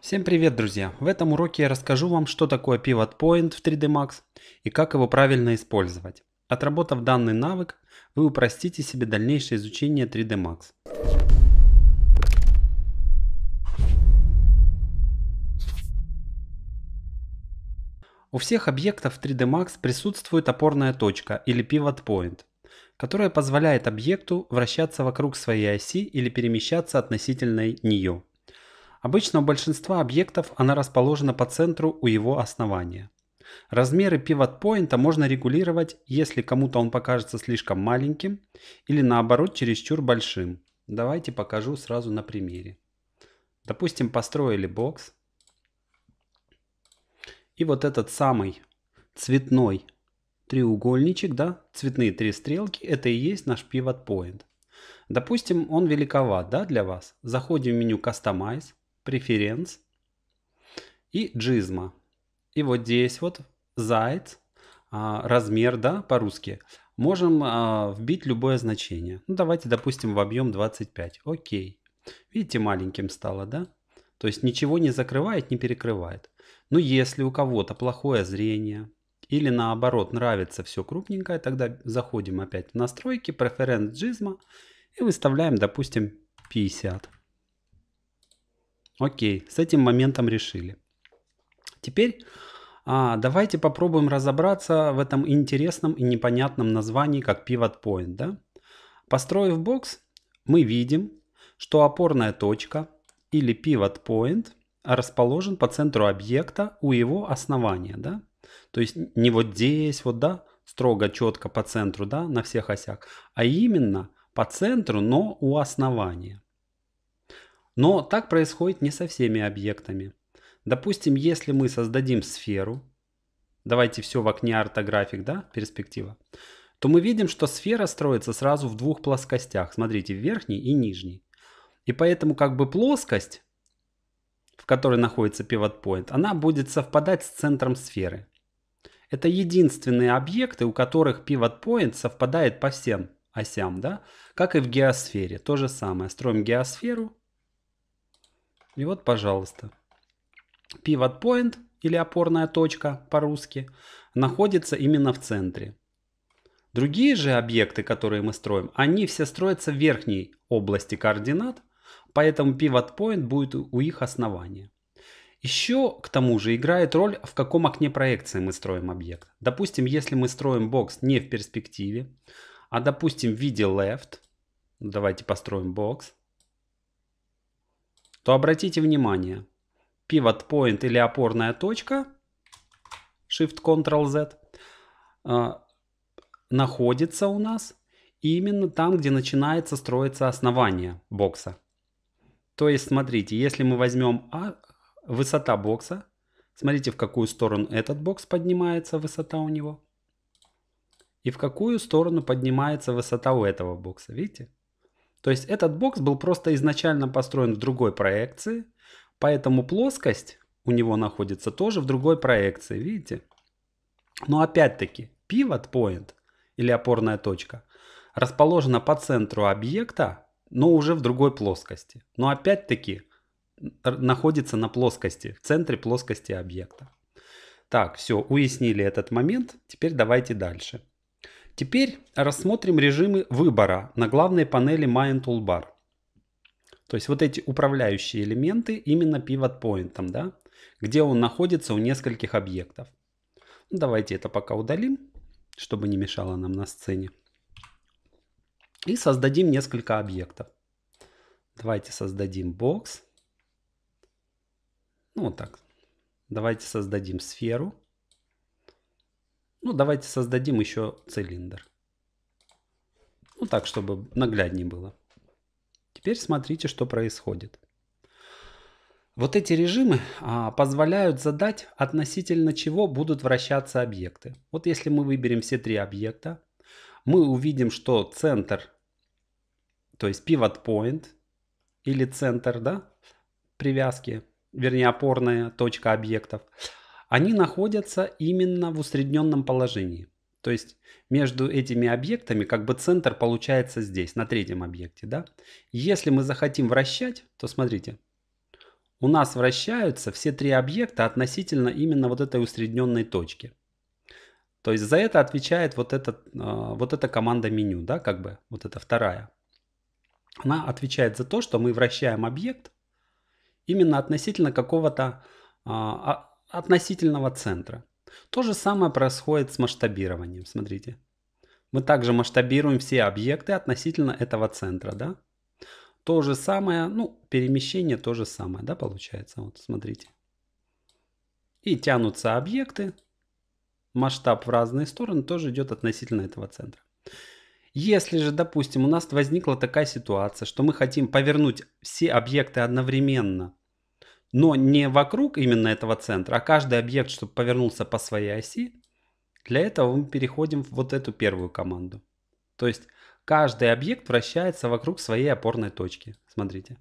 Всем привет, друзья! В этом уроке я расскажу вам, что такое Pivot Point в 3D Max и как его правильно использовать. Отработав данный навык, вы упростите себе дальнейшее изучение 3D Max. У всех объектов 3D Max присутствует опорная точка или Pivot Point, которая позволяет объекту вращаться вокруг своей оси или перемещаться относительно нее. Обычно у большинства объектов она расположена по центру у его основания. Размеры пивот-поинта можно регулировать, если кому-то он покажется слишком маленьким или наоборот чересчур большим. Давайте покажу сразу на примере. Допустим, построили бокс. И вот этот самый цветной треугольничек, да, цветные три стрелки, это и есть наш pivot point. Допустим, он великоват, да, для вас. Заходим в меню Customize. Preference и Gizmo. И вот здесь вот Zite, а, размер, да, по-русски, можем а, вбить любое значение. Ну, давайте, допустим, в объем 25. Окей. Видите, маленьким стало, да? То есть ничего не закрывает, не перекрывает. Но если у кого-то плохое зрение или наоборот нравится все крупненькое, тогда заходим опять в настройки, преференс джизма и выставляем, допустим, 50. Окей, с этим моментом решили. Теперь а, давайте попробуем разобраться в этом интересном и непонятном названии как Pivot Point. Да? Построив бокс, мы видим, что опорная точка или Pivot Point расположен по центру объекта у его основания. Да? То есть не вот здесь, вот, да, строго, четко по центру, да, на всех осях, а именно по центру, но у основания. Но так происходит не со всеми объектами. Допустим, если мы создадим сферу, давайте все в окне ортографик, да, перспектива, то мы видим, что сфера строится сразу в двух плоскостях. Смотрите, верхней и нижней. И поэтому как бы плоскость, в которой находится pivot point, она будет совпадать с центром сферы. Это единственные объекты, у которых pivot point совпадает по всем осям, да? Как и в геосфере, то же самое. Строим геосферу, и вот, пожалуйста. Pivot point или опорная точка по-русски находится именно в центре. Другие же объекты, которые мы строим, они все строятся в верхней области координат, поэтому pivot point будет у их основания. Еще к тому же играет роль, в каком окне проекции мы строим объект. Допустим, если мы строим бокс не в перспективе, а допустим в виде left, давайте построим бокс, то обратите внимание, pivot point или опорная точка, Shift-Ctrl-Z, а, находится у нас именно там, где начинается строиться основание бокса. То есть, смотрите, если мы возьмем а, высота бокса, смотрите, в какую сторону этот бокс поднимается высота у него, и в какую сторону поднимается высота у этого бокса, видите? То есть этот бокс был просто изначально построен в другой проекции, поэтому плоскость у него находится тоже в другой проекции, видите? Но опять-таки, pivot point или опорная точка расположена по центру объекта, но уже в другой плоскости. Но опять-таки находится на плоскости, в центре плоскости объекта. Так, все, уяснили этот момент. Теперь давайте дальше. Теперь рассмотрим режимы выбора на главной панели Main Toolbar. То есть вот эти управляющие элементы именно Pivot Point, да, где он находится у нескольких объектов. Ну, давайте это пока удалим, чтобы не мешало нам на сцене. И создадим несколько объектов. Давайте создадим бокс. Ну вот так. Давайте создадим сферу. Ну, давайте создадим еще цилиндр. Ну, так, чтобы нагляднее было. Теперь смотрите, что происходит. Вот эти режимы а, позволяют задать, относительно чего будут вращаться объекты. Вот если мы выберем все три объекта, мы увидим, что центр, то есть pivot point, или центр да, привязки, вернее опорная точка объектов – они находятся именно в усредненном положении. То есть между этими объектами как бы центр получается здесь, на третьем объекте. Да? Если мы захотим вращать, то смотрите, у нас вращаются все три объекта относительно именно вот этой усредненной точки. То есть за это отвечает вот, этот, э, вот эта команда меню, да, как бы вот эта вторая. Она отвечает за то, что мы вращаем объект именно относительно какого-то а, а, относительного центра. То же самое происходит с масштабированием, смотрите. Мы также масштабируем все объекты относительно этого центра, да? То же самое, ну, перемещение то же самое, да, получается, вот, смотрите. И тянутся объекты, масштаб в разные стороны тоже идет относительно этого центра. Если же, допустим, у нас возникла такая ситуация, что мы хотим повернуть все объекты одновременно но не вокруг именно этого центра, а каждый объект, чтобы повернулся по своей оси, для этого мы переходим в вот эту первую команду. То есть каждый объект вращается вокруг своей опорной точки. Смотрите.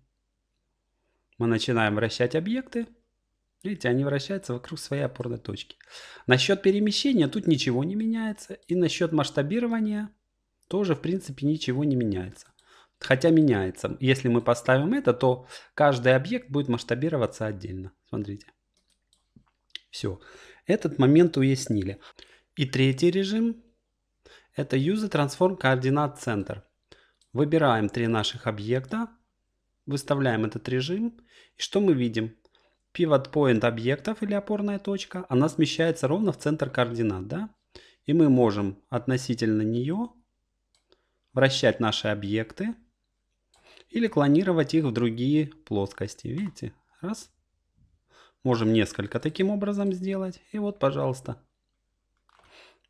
Мы начинаем вращать объекты. Видите, они вращаются вокруг своей опорной точки. Насчет перемещения тут ничего не меняется. И насчет масштабирования тоже, в принципе, ничего не меняется. Хотя меняется. Если мы поставим это, то каждый объект будет масштабироваться отдельно. Смотрите. Все. Этот момент уяснили. И третий режим – это Use Transform Coordinate Center. Выбираем три наших объекта, выставляем этот режим. И что мы видим? Pivot Point объектов или опорная точка, она смещается ровно в центр координат. Да? И мы можем относительно нее вращать наши объекты или клонировать их в другие плоскости. Видите? Раз. Можем несколько таким образом сделать. И вот, пожалуйста.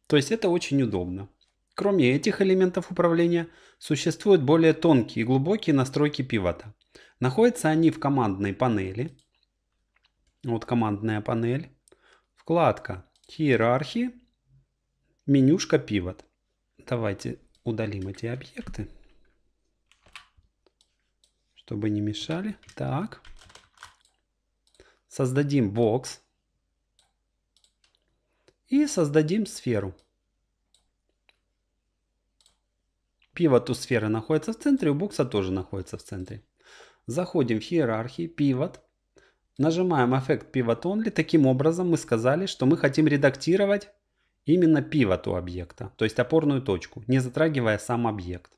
То есть это очень удобно. Кроме этих элементов управления, существуют более тонкие и глубокие настройки пивота. Находятся они в командной панели. Вот командная панель. Вкладка "Хиерархии", менюшка «Пивот». Давайте удалим эти объекты чтобы не мешали. Так. Создадим бокс. И создадим сферу. Пивот у сферы находится в центре, у бокса тоже находится в центре. Заходим в иерархии, пивот. Нажимаем эффект Pivot Only. Таким образом мы сказали, что мы хотим редактировать именно пивоту объекта, то есть опорную точку, не затрагивая сам объект.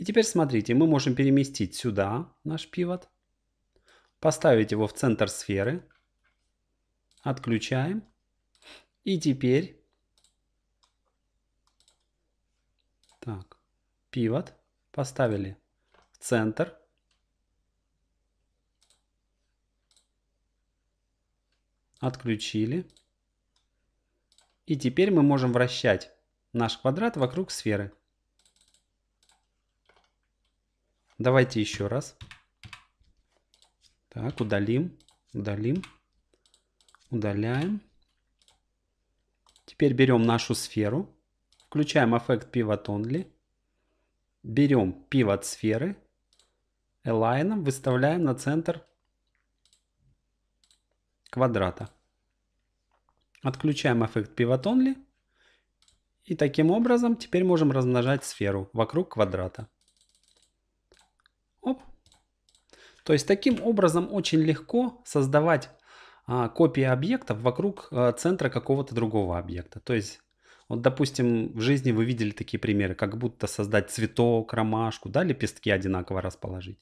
И теперь смотрите, мы можем переместить сюда наш пивот, поставить его в центр сферы, отключаем. И теперь, так, пивот поставили в центр. Отключили. И теперь мы можем вращать наш квадрат вокруг сферы. Давайте еще раз. Так, удалим, удалим, удаляем. Теперь берем нашу сферу, включаем эффект Pivot Only. Берем Pivot сферы, Align, выставляем на центр квадрата. Отключаем эффект Pivot Only. И таким образом теперь можем размножать сферу вокруг квадрата. То есть таким образом очень легко создавать а, копии объектов вокруг а, центра какого-то другого объекта. То есть вот, допустим, в жизни вы видели такие примеры, как будто создать цветок, ромашку, да, лепестки одинаково расположить.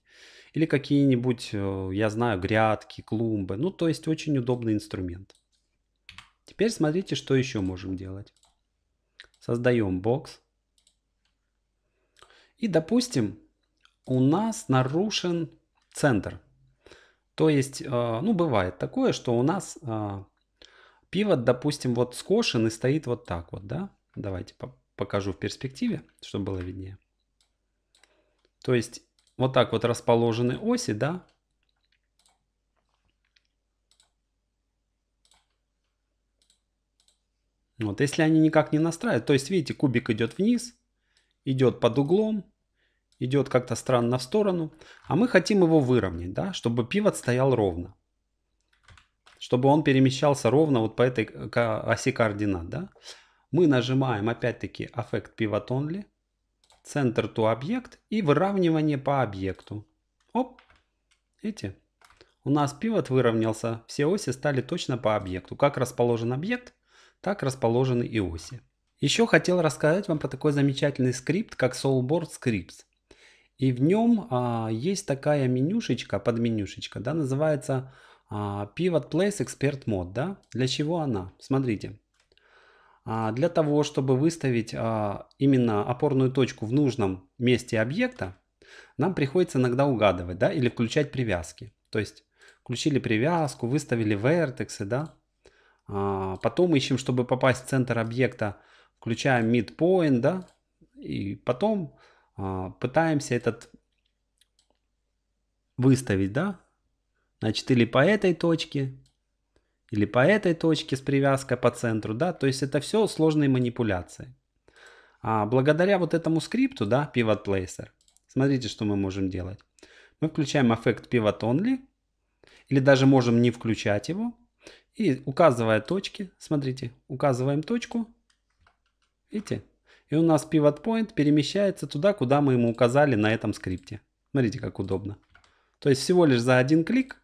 Или какие-нибудь, э, я знаю, грядки, клумбы. Ну, то есть очень удобный инструмент. Теперь смотрите, что еще можем делать. Создаем бокс. И, допустим, у нас нарушен центр. То есть, э, ну, бывает такое, что у нас э, пивот, допустим, вот скошен и стоит вот так вот, да? Давайте покажу в перспективе, чтобы было виднее. То есть, вот так вот расположены оси, да? Вот, если они никак не настраивают, то есть, видите, кубик идет вниз, идет под углом, идет как-то странно в сторону, а мы хотим его выровнять, да, чтобы пивот стоял ровно. Чтобы он перемещался ровно вот по этой э, оси координат, да. Мы нажимаем опять-таки Affect Pivot Only, Center to объект и выравнивание по объекту. Оп, видите, у нас пивот выровнялся, все оси стали точно по объекту. Как расположен объект, так расположены и оси. Еще хотел рассказать вам про такой замечательный скрипт, как Soulboard Scripts. И в нем а, есть такая менюшечка, подменюшечка, да, называется а, Pivot Place Expert Mode, да. Для чего она? Смотрите. А, для того, чтобы выставить а, именно опорную точку в нужном месте объекта, нам приходится иногда угадывать, да, или включать привязки. То есть включили привязку, выставили вертексы, да. А, потом ищем, чтобы попасть в центр объекта, включаем midpoint, да. И потом а, пытаемся этот выставить, да? Значит, или по этой точке, или по этой точке с привязкой по центру, да? То есть это все сложные манипуляции. А благодаря вот этому скрипту, да, Pivot Placer, смотрите, что мы можем делать. Мы включаем эффект Pivot Only, или даже можем не включать его. И указывая точки, смотрите, указываем точку, видите, и у нас pivot point перемещается туда, куда мы ему указали на этом скрипте. Смотрите, как удобно. То есть всего лишь за один клик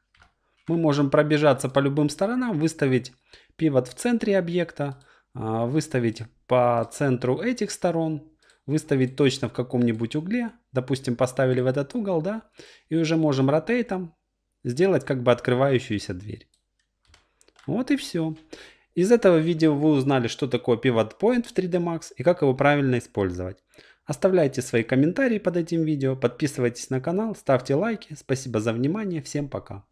мы можем пробежаться по любым сторонам, выставить pivot в центре объекта, а, выставить по центру этих сторон, выставить точно в каком-нибудь угле. Допустим, поставили в этот угол, да, и уже можем ротейтом сделать как бы открывающуюся дверь. Вот и все. Из этого видео вы узнали, что такое Pivot Point в 3D Max и как его правильно использовать. Оставляйте свои комментарии под этим видео, подписывайтесь на канал, ставьте лайки. Спасибо за внимание, всем пока.